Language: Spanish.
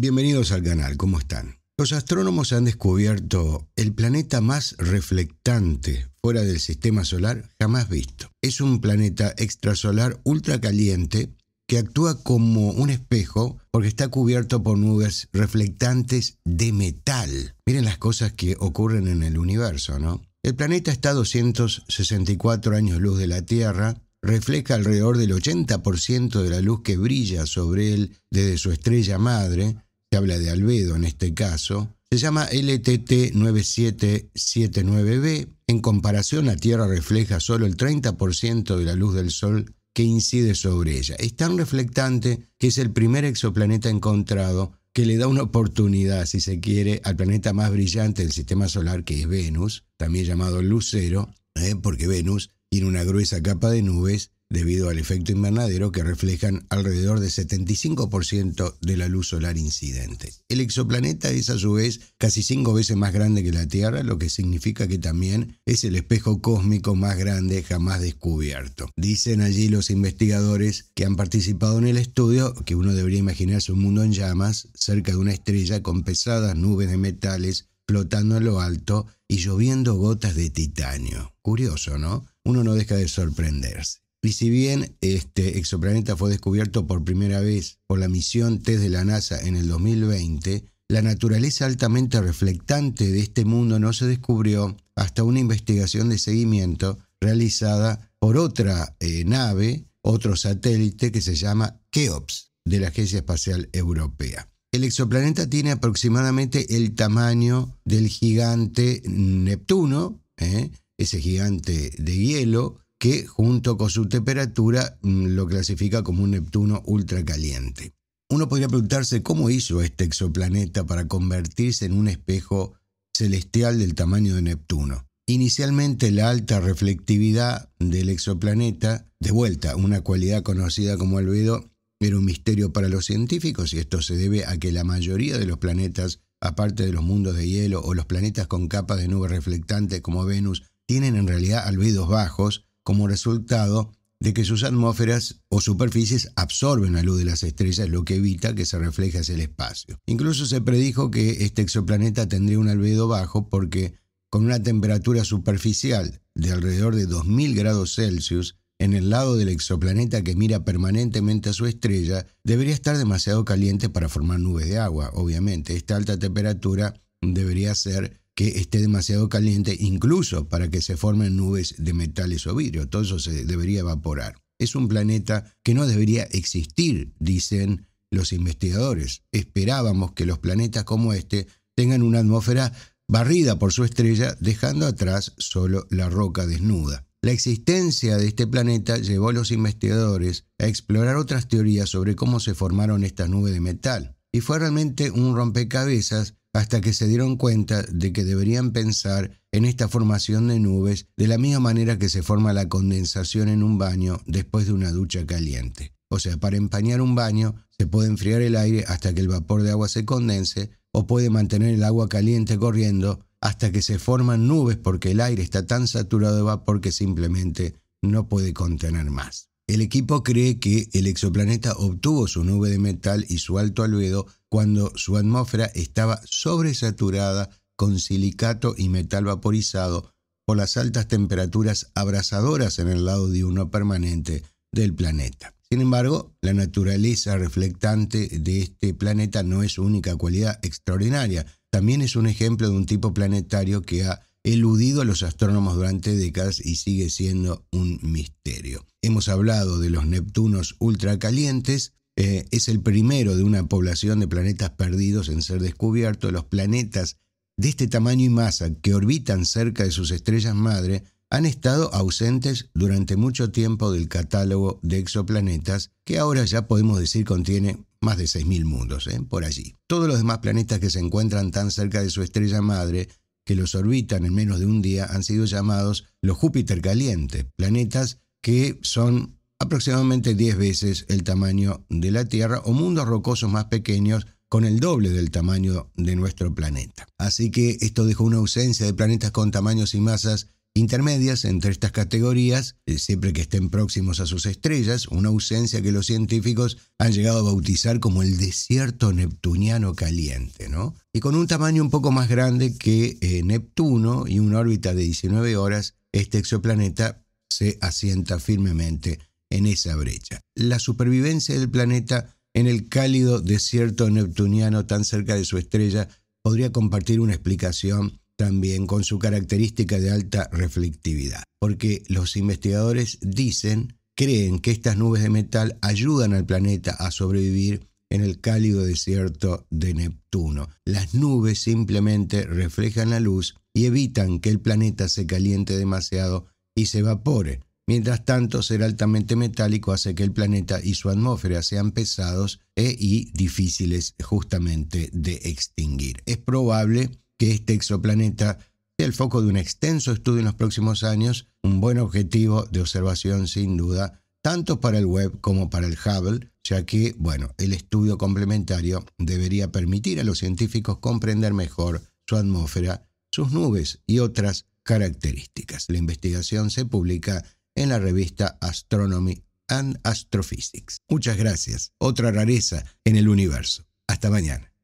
Bienvenidos al canal, ¿cómo están? Los astrónomos han descubierto el planeta más reflectante fuera del sistema solar jamás visto. Es un planeta extrasolar ultracaliente que actúa como un espejo porque está cubierto por nubes reflectantes de metal. Miren las cosas que ocurren en el universo, ¿no? El planeta está a 264 años luz de la Tierra, refleja alrededor del 80% de la luz que brilla sobre él desde su estrella madre, se habla de albedo en este caso, se llama LTT 9779b. En comparación, la Tierra refleja solo el 30% de la luz del Sol que incide sobre ella. Es tan reflectante que es el primer exoplaneta encontrado que le da una oportunidad, si se quiere, al planeta más brillante del sistema solar, que es Venus, también llamado Lucero, ¿eh? porque Venus tiene una gruesa capa de nubes debido al efecto invernadero que reflejan alrededor del 75% de la luz solar incidente. El exoplaneta es a su vez casi cinco veces más grande que la Tierra, lo que significa que también es el espejo cósmico más grande jamás descubierto. Dicen allí los investigadores que han participado en el estudio que uno debería imaginarse un mundo en llamas cerca de una estrella con pesadas nubes de metales flotando en lo alto y lloviendo gotas de titanio. Curioso, ¿no? Uno no deja de sorprenderse. Y si bien este exoplaneta fue descubierto por primera vez por la misión TES de la NASA en el 2020, la naturaleza altamente reflectante de este mundo no se descubrió hasta una investigación de seguimiento realizada por otra eh, nave, otro satélite que se llama KEOPS de la Agencia Espacial Europea. El exoplaneta tiene aproximadamente el tamaño del gigante Neptuno, eh, ese gigante de hielo, que junto con su temperatura mm, lo clasifica como un Neptuno ultracaliente. Uno podría preguntarse cómo hizo este exoplaneta para convertirse en un espejo celestial del tamaño de Neptuno. Inicialmente la alta reflectividad del exoplaneta, de vuelta, una cualidad conocida como albedo, era un misterio para los científicos y esto se debe a que la mayoría de los planetas, aparte de los mundos de hielo o los planetas con capas de nube reflectantes como Venus, tienen en realidad albedos bajos como resultado de que sus atmósferas o superficies absorben la luz de las estrellas, lo que evita que se refleje hacia el espacio. Incluso se predijo que este exoplaneta tendría un albedo bajo porque con una temperatura superficial de alrededor de 2000 grados Celsius, en el lado del exoplaneta que mira permanentemente a su estrella, debería estar demasiado caliente para formar nubes de agua, obviamente. Esta alta temperatura debería ser que esté demasiado caliente, incluso para que se formen nubes de metales o vidrio. Todo eso se debería evaporar. Es un planeta que no debería existir, dicen los investigadores. Esperábamos que los planetas como este tengan una atmósfera barrida por su estrella, dejando atrás solo la roca desnuda. La existencia de este planeta llevó a los investigadores a explorar otras teorías sobre cómo se formaron estas nubes de metal, y fue realmente un rompecabezas hasta que se dieron cuenta de que deberían pensar en esta formación de nubes de la misma manera que se forma la condensación en un baño después de una ducha caliente. O sea, para empañar un baño se puede enfriar el aire hasta que el vapor de agua se condense o puede mantener el agua caliente corriendo hasta que se forman nubes porque el aire está tan saturado de vapor que simplemente no puede contener más. El equipo cree que el exoplaneta obtuvo su nube de metal y su alto albedo cuando su atmósfera estaba sobresaturada con silicato y metal vaporizado por las altas temperaturas abrasadoras en el lado diurno permanente del planeta. Sin embargo, la naturaleza reflectante de este planeta no es su única cualidad extraordinaria, también es un ejemplo de un tipo planetario que ha eludido a los astrónomos durante décadas y sigue siendo un misterio. Hemos hablado de los Neptunos ultracalientes, eh, es el primero de una población de planetas perdidos en ser descubierto. Los planetas de este tamaño y masa que orbitan cerca de sus estrellas madre han estado ausentes durante mucho tiempo del catálogo de exoplanetas, que ahora ya podemos decir contiene más de 6.000 mundos, ¿eh? por allí. Todos los demás planetas que se encuentran tan cerca de su estrella madre, que los orbitan en menos de un día, han sido llamados los Júpiter calientes, planetas que son aproximadamente 10 veces el tamaño de la Tierra o mundos rocosos más pequeños con el doble del tamaño de nuestro planeta. Así que esto dejó una ausencia de planetas con tamaños y masas intermedias entre estas categorías, eh, siempre que estén próximos a sus estrellas, una ausencia que los científicos han llegado a bautizar como el desierto neptuniano caliente, ¿no? Y con un tamaño un poco más grande que eh, Neptuno y una órbita de 19 horas, este exoplaneta se asienta firmemente en esa brecha. La supervivencia del planeta en el cálido desierto neptuniano tan cerca de su estrella podría compartir una explicación también con su característica de alta reflectividad, porque los investigadores dicen, creen que estas nubes de metal ayudan al planeta a sobrevivir en el cálido desierto de Neptuno. Las nubes simplemente reflejan la luz y evitan que el planeta se caliente demasiado y se evapore, Mientras tanto, ser altamente metálico hace que el planeta y su atmósfera sean pesados e y difíciles justamente de extinguir. Es probable que este exoplaneta sea el foco de un extenso estudio en los próximos años, un buen objetivo de observación sin duda, tanto para el Webb como para el Hubble, ya que, bueno, el estudio complementario debería permitir a los científicos comprender mejor su atmósfera, sus nubes y otras características. La investigación se publica en la revista Astronomy and Astrophysics. Muchas gracias. Otra rareza en el universo. Hasta mañana.